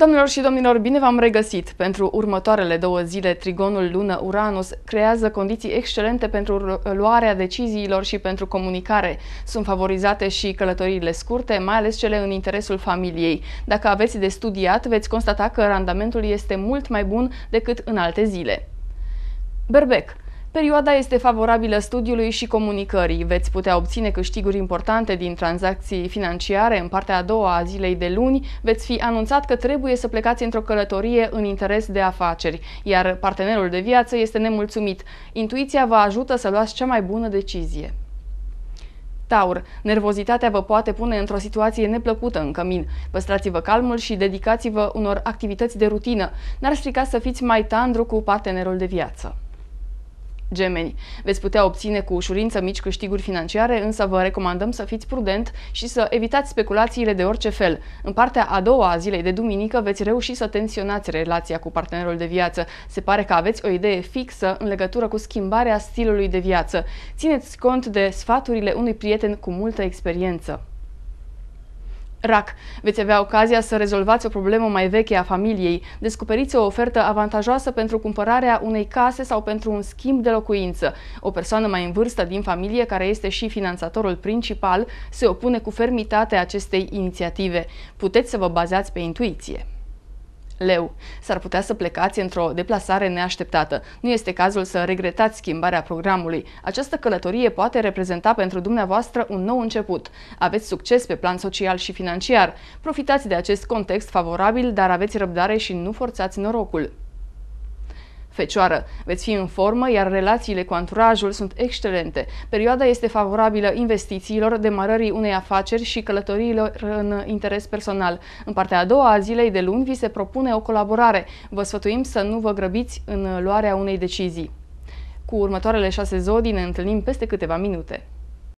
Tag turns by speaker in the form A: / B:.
A: Domnilor și domnilor, bine v-am regăsit! Pentru următoarele două zile, trigonul lună-uranus creează condiții excelente pentru luarea deciziilor și pentru comunicare. Sunt favorizate și călătoriile scurte, mai ales cele în interesul familiei. Dacă aveți de studiat, veți constata că randamentul este mult mai bun decât în alte zile. Berbec Perioada este favorabilă studiului și comunicării. Veți putea obține câștiguri importante din tranzacții financiare în partea a doua a zilei de luni. Veți fi anunțat că trebuie să plecați într-o călătorie în interes de afaceri, iar partenerul de viață este nemulțumit. Intuiția vă ajută să luați cea mai bună decizie. Taur, nervozitatea vă poate pune într-o situație neplăcută în cămin. Păstrați-vă calmul și dedicați-vă unor activități de rutină. N-ar strica să fiți mai tandru cu partenerul de viață gemeni. Veți putea obține cu ușurință mici câștiguri financiare, însă vă recomandăm să fiți prudent și să evitați speculațiile de orice fel. În partea a doua a zilei de duminică veți reuși să tensionați relația cu partenerul de viață. Se pare că aveți o idee fixă în legătură cu schimbarea stilului de viață. Țineți cont de sfaturile unui prieten cu multă experiență. RAC. Veți avea ocazia să rezolvați o problemă mai veche a familiei. Descoperiți o ofertă avantajoasă pentru cumpărarea unei case sau pentru un schimb de locuință. O persoană mai în vârstă din familie, care este și finanțatorul principal, se opune cu fermitate acestei inițiative. Puteți să vă bazați pe intuiție leu. S-ar putea să plecați într-o deplasare neașteptată. Nu este cazul să regretați schimbarea programului. Această călătorie poate reprezenta pentru dumneavoastră un nou început. Aveți succes pe plan social și financiar. Profitați de acest context favorabil, dar aveți răbdare și nu forțați norocul. Fecioară, veți fi în formă, iar relațiile cu anturajul sunt excelente. Perioada este favorabilă investițiilor, demarării unei afaceri și călătoriilor în interes personal. În partea a doua a zilei de luni vi se propune o colaborare. Vă sfătuim să nu vă grăbiți în luarea unei decizii. Cu următoarele șase zodii ne întâlnim peste câteva minute.